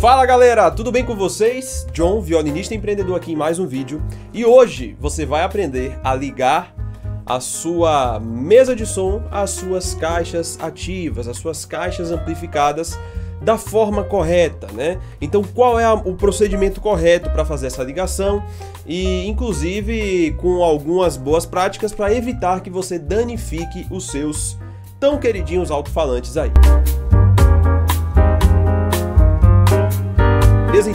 Fala galera, tudo bem com vocês? John, violinista empreendedor aqui em mais um vídeo. E hoje você vai aprender a ligar a sua mesa de som às suas caixas ativas, às suas caixas amplificadas da forma correta, né? Então, qual é a, o procedimento correto para fazer essa ligação e inclusive com algumas boas práticas para evitar que você danifique os seus tão queridinhos alto-falantes aí. Música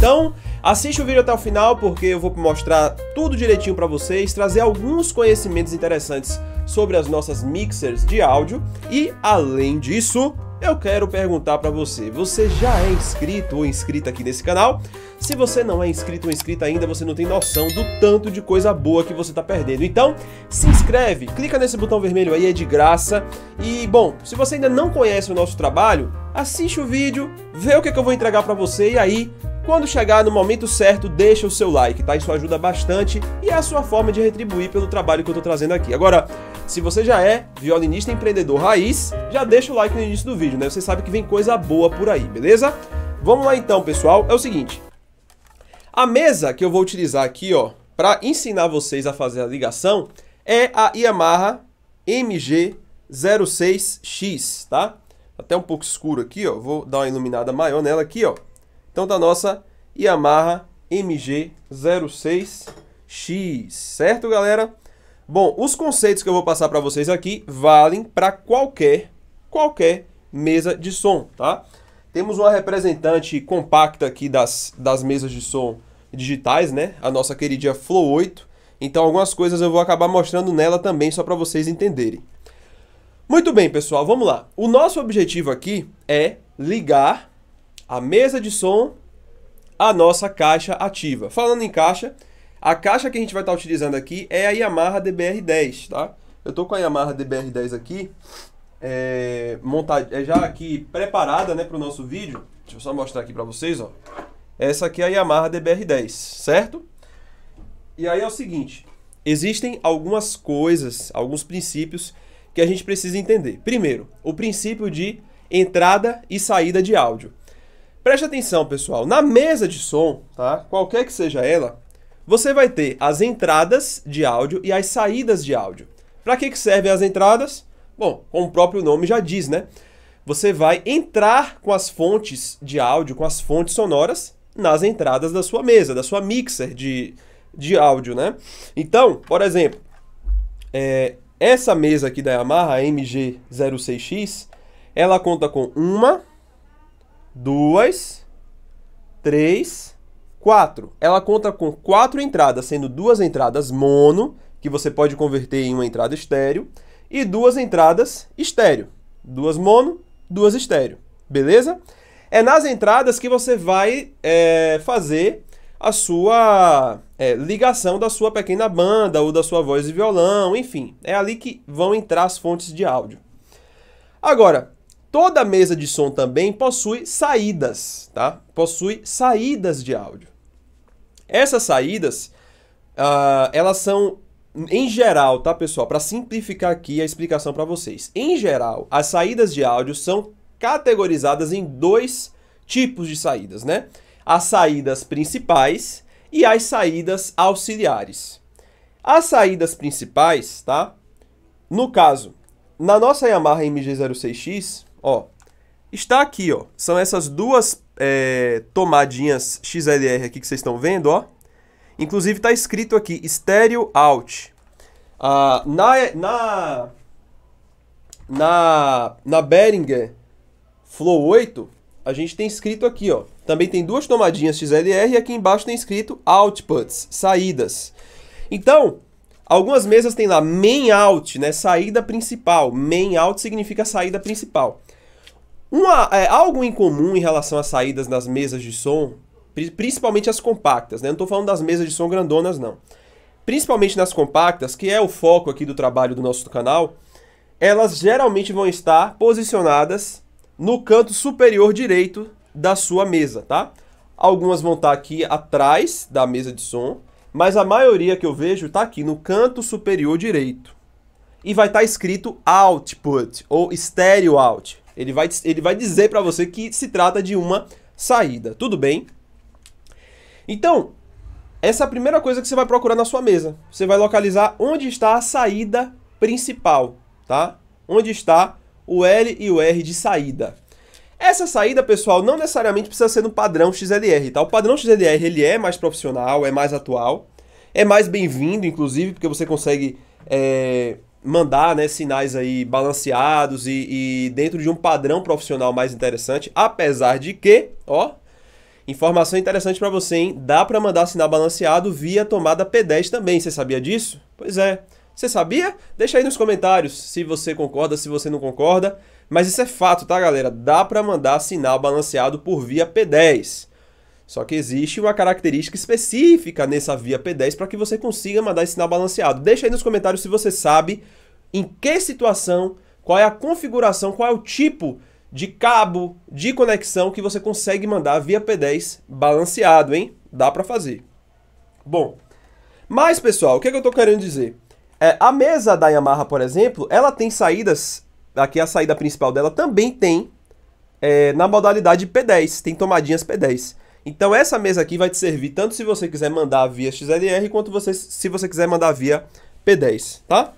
Então, assiste o vídeo até o final porque eu vou mostrar tudo direitinho para vocês, trazer alguns conhecimentos interessantes sobre as nossas mixers de áudio e além disso, eu quero perguntar para você, você já é inscrito ou inscrita aqui nesse canal? Se você não é inscrito ou inscrita ainda, você não tem noção do tanto de coisa boa que você está perdendo. Então, se inscreve, clica nesse botão vermelho aí, é de graça. E, bom, se você ainda não conhece o nosso trabalho, assiste o vídeo, vê o que, é que eu vou entregar para você e aí quando chegar no momento certo, deixa o seu like, tá? Isso ajuda bastante e é a sua forma de retribuir pelo trabalho que eu tô trazendo aqui. Agora, se você já é violinista empreendedor raiz, já deixa o like no início do vídeo, né? Você sabe que vem coisa boa por aí, beleza? Vamos lá então, pessoal. É o seguinte. A mesa que eu vou utilizar aqui, ó, para ensinar vocês a fazer a ligação é a Yamaha MG06X, tá? tá? Até um pouco escuro aqui, ó. Vou dar uma iluminada maior nela aqui, ó. Então da nossa Yamaha MG06X, certo galera? Bom, os conceitos que eu vou passar para vocês aqui valem para qualquer, qualquer mesa de som, tá? Temos uma representante compacta aqui das, das mesas de som digitais, né? A nossa querida Flow 8. Então algumas coisas eu vou acabar mostrando nela também, só para vocês entenderem. Muito bem, pessoal, vamos lá. O nosso objetivo aqui é ligar a mesa de som, a nossa caixa ativa. Falando em caixa, a caixa que a gente vai estar tá utilizando aqui é a Yamaha DBR10, tá? Eu tô com a Yamaha DBR10 aqui, é, montada, é já aqui preparada, né, para o nosso vídeo. Deixa eu só mostrar aqui para vocês, ó. Essa aqui é a Yamaha DBR10, certo? E aí é o seguinte, existem algumas coisas, alguns princípios que a gente precisa entender. Primeiro, o princípio de entrada e saída de áudio. Preste atenção, pessoal. Na mesa de som, tá? Qualquer que seja ela, você vai ter as entradas de áudio e as saídas de áudio. Para que, que servem as entradas? Bom, como o próprio nome já diz, né? Você vai entrar com as fontes de áudio, com as fontes sonoras, nas entradas da sua mesa, da sua mixer de, de áudio, né? Então, por exemplo, é, essa mesa aqui da Yamaha MG06X, ela conta com uma, duas, três, quatro. Ela conta com quatro entradas, sendo duas entradas mono, que você pode converter em uma entrada estéreo, e duas entradas estéreo. Duas mono, duas estéreo. Beleza? É nas entradas que você vai é, fazer a sua é, ligação da sua pequena banda ou da sua voz e violão, enfim. É ali que vão entrar as fontes de áudio. Agora, Toda mesa de som também possui saídas, tá? Possui saídas de áudio. Essas saídas, uh, elas são, em geral, tá, pessoal? Para simplificar aqui a explicação para vocês. Em geral, as saídas de áudio são categorizadas em dois tipos de saídas, né? As saídas principais e as saídas auxiliares. As saídas principais, tá? No caso, na nossa Yamaha MG06X, Ó, está aqui, ó. São essas duas é, tomadinhas XLR aqui que vocês estão vendo, ó. Inclusive está escrito aqui, Stereo Out. Ah, na, na, na, na Behringer Flow 8, a gente tem escrito aqui, ó. Também tem duas tomadinhas XLR e aqui embaixo tem escrito Outputs, saídas. Então, Algumas mesas tem lá main out, né? Saída principal. Main out significa saída principal. Uma, é, algo em comum em relação às saídas nas mesas de som, principalmente as compactas, né? Não estou falando das mesas de som grandonas, não. Principalmente nas compactas, que é o foco aqui do trabalho do nosso canal, elas geralmente vão estar posicionadas no canto superior direito da sua mesa, tá? Algumas vão estar aqui atrás da mesa de som, mas a maioria que eu vejo está aqui no canto superior direito. E vai estar tá escrito output ou stereo out. Ele vai, ele vai dizer para você que se trata de uma saída, tudo bem? Então, essa é a primeira coisa que você vai procurar na sua mesa. Você vai localizar onde está a saída principal, tá? Onde está o L e o R de saída. Essa saída, pessoal, não necessariamente precisa ser no padrão XLR, tá? O padrão XLR, ele é mais profissional, é mais atual, é mais bem-vindo, inclusive, porque você consegue é, mandar né, sinais aí balanceados e, e dentro de um padrão profissional mais interessante, apesar de que, ó, Informação interessante para você, hein? Dá para mandar sinal balanceado via tomada P10 também. Você sabia disso? Pois é. Você sabia? Deixa aí nos comentários se você concorda, se você não concorda. Mas isso é fato, tá, galera? Dá para mandar sinal balanceado por via P10. Só que existe uma característica específica nessa via P10 para que você consiga mandar esse sinal balanceado. Deixa aí nos comentários se você sabe em que situação, qual é a configuração, qual é o tipo de cabo de conexão que você consegue mandar via P10 balanceado, hein? Dá para fazer. Bom, mas pessoal, o que, é que eu estou querendo dizer? É, a mesa da Yamaha, por exemplo, ela tem saídas aqui a saída principal dela também tem é, na modalidade P10, tem tomadinhas P10. Então essa mesa aqui vai te servir tanto se você quiser mandar via XLR quanto você, se você quiser mandar via P10, tá?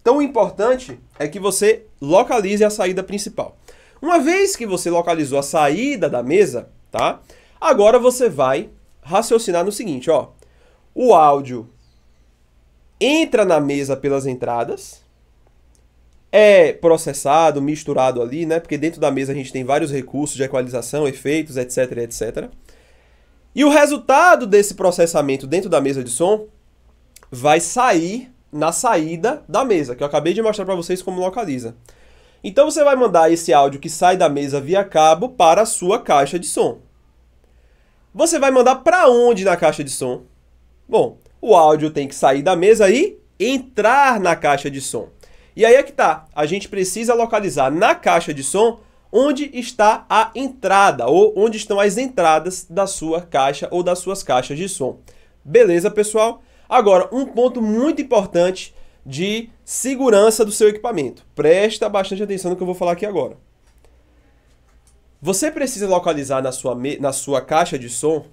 Então o importante é que você localize a saída principal. Uma vez que você localizou a saída da mesa, tá? Agora você vai raciocinar no seguinte, ó. O áudio entra na mesa pelas entradas, é processado, misturado ali, né? Porque dentro da mesa a gente tem vários recursos de equalização, efeitos, etc, etc. E o resultado desse processamento dentro da mesa de som vai sair na saída da mesa, que eu acabei de mostrar para vocês como localiza. Então você vai mandar esse áudio que sai da mesa via cabo para a sua caixa de som. Você vai mandar para onde na caixa de som? Bom, o áudio tem que sair da mesa e entrar na caixa de som. E aí é que tá, a gente precisa localizar na caixa de som onde está a entrada ou onde estão as entradas da sua caixa ou das suas caixas de som. Beleza, pessoal? Agora, um ponto muito importante de segurança do seu equipamento. Presta bastante atenção no que eu vou falar aqui agora. Você precisa localizar na sua, na sua caixa de som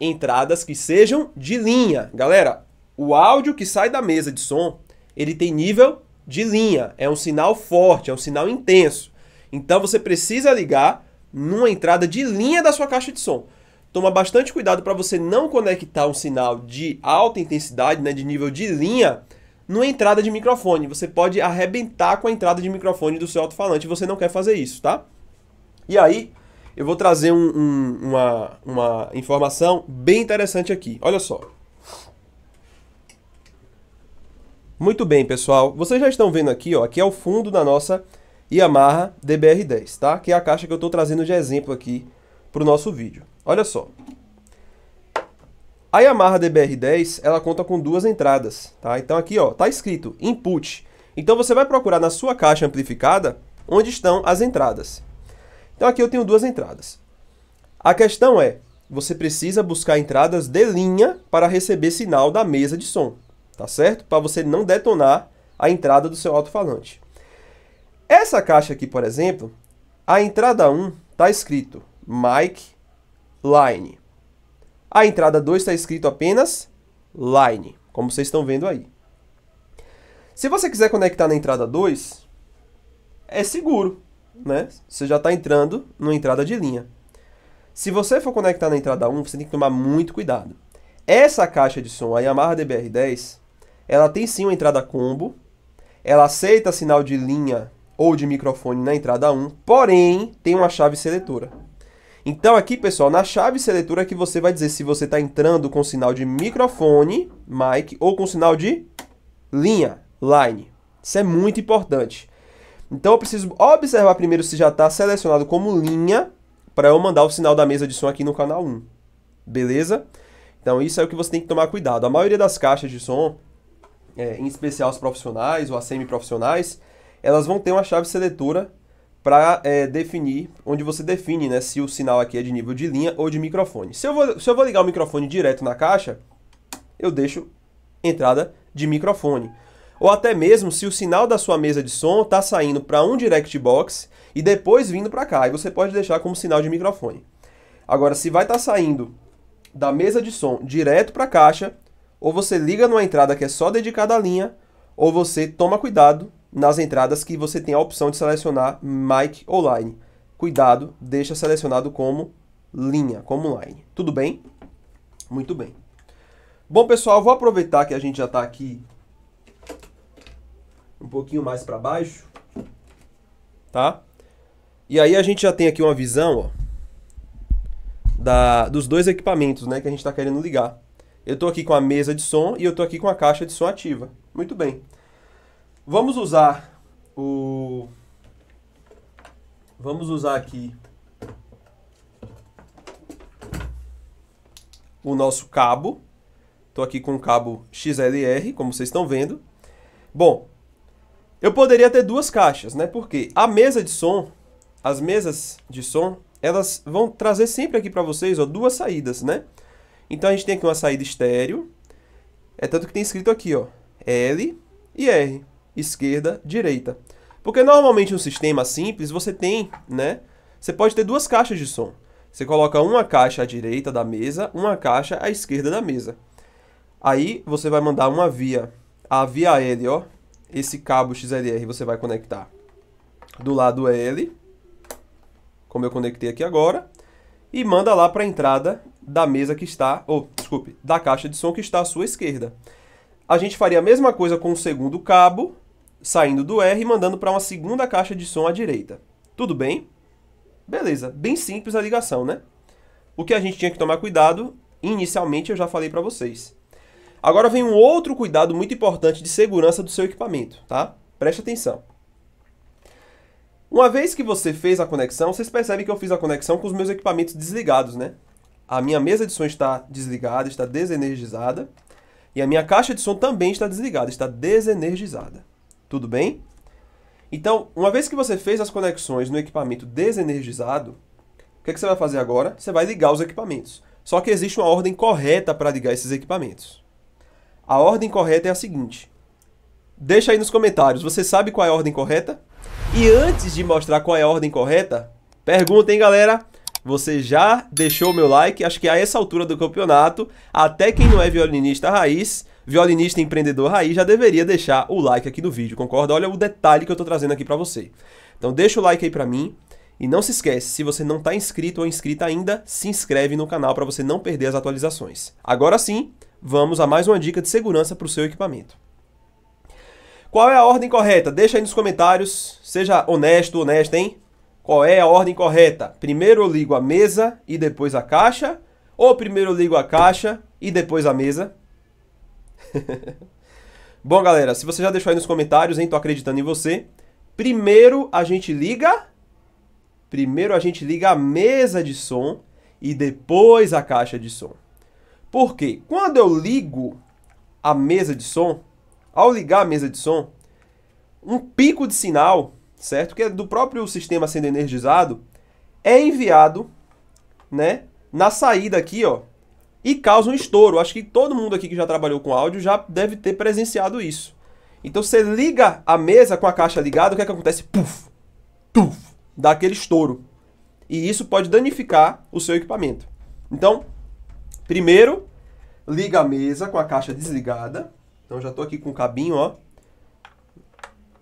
entradas que sejam de linha. Galera, o áudio que sai da mesa de som, ele tem nível de linha, é um sinal forte, é um sinal intenso. Então você precisa ligar numa entrada de linha da sua caixa de som. Toma bastante cuidado para você não conectar um sinal de alta intensidade, né, de nível de linha, numa entrada de microfone. Você pode arrebentar com a entrada de microfone do seu alto-falante, você não quer fazer isso, tá? E aí, eu vou trazer um, um, uma, uma informação bem interessante aqui. Olha só. Muito bem, pessoal. Vocês já estão vendo aqui, ó, aqui é o fundo da nossa Yamaha DBR10, tá? Que é a caixa que eu estou trazendo de exemplo aqui para o nosso vídeo. Olha só. A Yamaha DBR10, ela conta com duas entradas, tá? Então aqui, ó, tá escrito input. Então você vai procurar na sua caixa amplificada onde estão as entradas. Então aqui eu tenho duas entradas. A questão é, você precisa buscar entradas de linha para receber sinal da mesa de som tá certo? Para você não detonar a entrada do seu alto-falante. Essa caixa aqui, por exemplo, a entrada 1 está escrito mic line. A entrada 2 está escrito apenas line, como vocês estão vendo aí. Se você quiser conectar na entrada 2, é seguro, né? Você já está entrando numa entrada de linha. Se você for conectar na entrada 1, você tem que tomar muito cuidado. Essa caixa de som, a Yamaha DBR10, ela tem sim uma entrada combo, ela aceita sinal de linha ou de microfone na entrada 1, porém tem uma chave seletora. Então aqui, pessoal, na chave seletora é que você vai dizer se você está entrando com sinal de microfone, mic, ou com sinal de linha, line. Isso é muito importante. Então eu preciso observar primeiro se já está selecionado como linha para eu mandar o sinal da mesa de som aqui no canal 1. Beleza? Então isso é o que você tem que tomar cuidado. A maioria das caixas de som é, em especial as profissionais ou as semiprofissionais, elas vão ter uma chave seletora para é, definir, onde você define né, se o sinal aqui é de nível de linha ou de microfone. Se eu, vou, se eu vou ligar o microfone direto na caixa, eu deixo entrada de microfone. Ou até mesmo se o sinal da sua mesa de som está saindo para um direct box e depois vindo para cá, e você pode deixar como sinal de microfone. Agora, se vai estar tá saindo da mesa de som direto para a caixa, ou você liga numa entrada que é só dedicada à linha, ou você toma cuidado nas entradas que você tem a opção de selecionar mic ou line. Cuidado, deixa selecionado como linha, como line. Tudo bem? Muito bem. Bom, pessoal, vou aproveitar que a gente já está aqui um pouquinho mais para baixo, tá? E aí a gente já tem aqui uma visão ó, da, dos dois equipamentos né, que a gente está querendo ligar. Eu estou aqui com a mesa de som e eu estou aqui com a caixa de som ativa. Muito bem. Vamos usar o... Vamos usar aqui o nosso cabo. Estou aqui com o cabo XLR, como vocês estão vendo. Bom, eu poderia ter duas caixas, né? Porque a mesa de som, as mesas de som, elas vão trazer sempre aqui para vocês ó, duas saídas, né? Então a gente tem aqui uma saída estéreo. É tanto que tem escrito aqui, ó, L e R, esquerda, direita. Porque normalmente um sistema simples você tem, né, você pode ter duas caixas de som. Você coloca uma caixa à direita da mesa, uma caixa à esquerda da mesa. Aí você vai mandar uma via, a via L, ó, esse cabo XLR você vai conectar do lado L, como eu conectei aqui agora, e manda lá para a entrada da mesa que está, ou desculpe, da caixa de som que está à sua esquerda. A gente faria a mesma coisa com o segundo cabo, saindo do R e mandando para uma segunda caixa de som à direita. Tudo bem? Beleza, bem simples a ligação, né? O que a gente tinha que tomar cuidado, inicialmente eu já falei para vocês. Agora vem um outro cuidado muito importante de segurança do seu equipamento, tá? Preste atenção. Uma vez que você fez a conexão, vocês percebem que eu fiz a conexão com os meus equipamentos desligados, né? a minha mesa de som está desligada, está desenergizada. E a minha caixa de som também está desligada, está desenergizada. Tudo bem? Então, uma vez que você fez as conexões no equipamento desenergizado, o que, é que você vai fazer agora? Você vai ligar os equipamentos. Só que existe uma ordem correta para ligar esses equipamentos. A ordem correta é a seguinte. Deixa aí nos comentários, você sabe qual é a ordem correta? E antes de mostrar qual é a ordem correta, pergunta, hein, galera? você já deixou o meu like. Acho que a essa altura do campeonato, até quem não é violinista raiz, violinista empreendedor raiz, já deveria deixar o like aqui no vídeo, concorda? Olha o detalhe que eu tô trazendo aqui para você. Então deixa o like aí para mim. E não se esquece, se você não está inscrito ou inscrita ainda, se inscreve no canal para você não perder as atualizações. Agora sim, vamos a mais uma dica de segurança para o seu equipamento. Qual é a ordem correta? Deixa aí nos comentários. Seja honesto, honesta, hein? Qual é a ordem correta? Primeiro eu ligo a mesa e depois a caixa? Ou primeiro eu ligo a caixa e depois a mesa? Bom, galera, se você já deixou aí nos comentários, hein? Tô acreditando em você. Primeiro a gente liga. Primeiro a gente liga a mesa de som e depois a caixa de som. Por quê? Quando eu ligo a mesa de som, ao ligar a mesa de som, um pico de sinal certo? Que é do próprio sistema sendo energizado, é enviado, né, na saída aqui, ó, e causa um estouro. Acho que todo mundo aqui que já trabalhou com áudio já deve ter presenciado isso. Então você liga a mesa com a caixa ligada, o que é que acontece? Puf, tuf, dá aquele estouro. E isso pode danificar o seu equipamento. Então, primeiro, liga a mesa com a caixa desligada. Então já estou aqui com o cabinho, ó,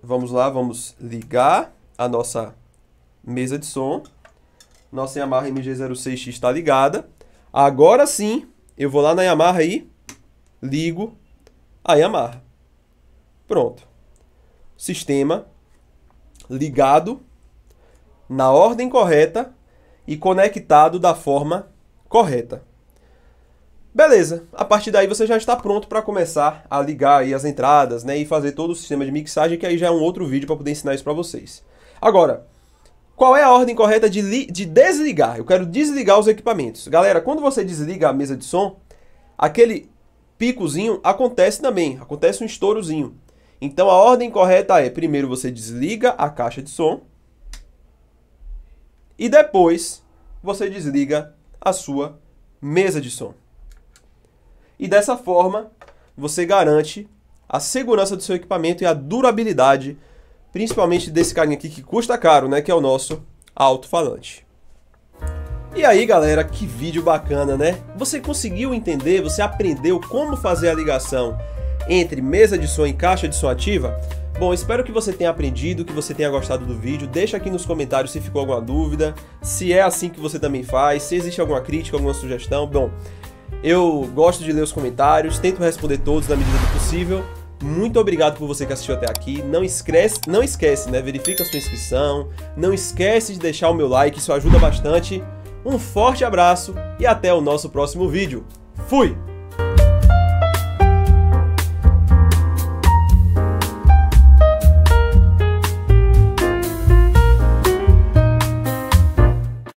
Vamos lá, vamos ligar a nossa mesa de som. Nossa Yamaha MG06X está ligada. Agora sim, eu vou lá na Yamaha e ligo a Yamaha. Pronto. Sistema ligado na ordem correta e conectado da forma correta. Beleza, a partir daí você já está pronto para começar a ligar aí as entradas, né, e fazer todo o sistema de mixagem, que aí já é um outro vídeo para poder ensinar isso para vocês. Agora, qual é a ordem correta de, de desligar? Eu quero desligar os equipamentos. Galera, quando você desliga a mesa de som, aquele picozinho acontece também, acontece um estourozinho. Então a ordem correta é, primeiro você desliga a caixa de som e depois você desliga a sua mesa de som e dessa forma você garante a segurança do seu equipamento e a durabilidade, principalmente desse carinha aqui que custa caro, né, que é o nosso alto-falante. E aí galera, que vídeo bacana, né? Você conseguiu entender, você aprendeu como fazer a ligação entre mesa de som e caixa de som ativa? Bom, espero que você tenha aprendido, que você tenha gostado do vídeo. Deixa aqui nos comentários se ficou alguma dúvida, se é assim que você também faz, se existe alguma crítica, alguma sugestão. Bom, eu gosto de ler os comentários, tento responder todos na medida do possível. Muito obrigado por você que assistiu até aqui. Não esquece, não esquece, né? Verifica a sua inscrição. Não esquece de deixar o meu like, isso ajuda bastante. Um forte abraço e até o nosso próximo vídeo. Fui!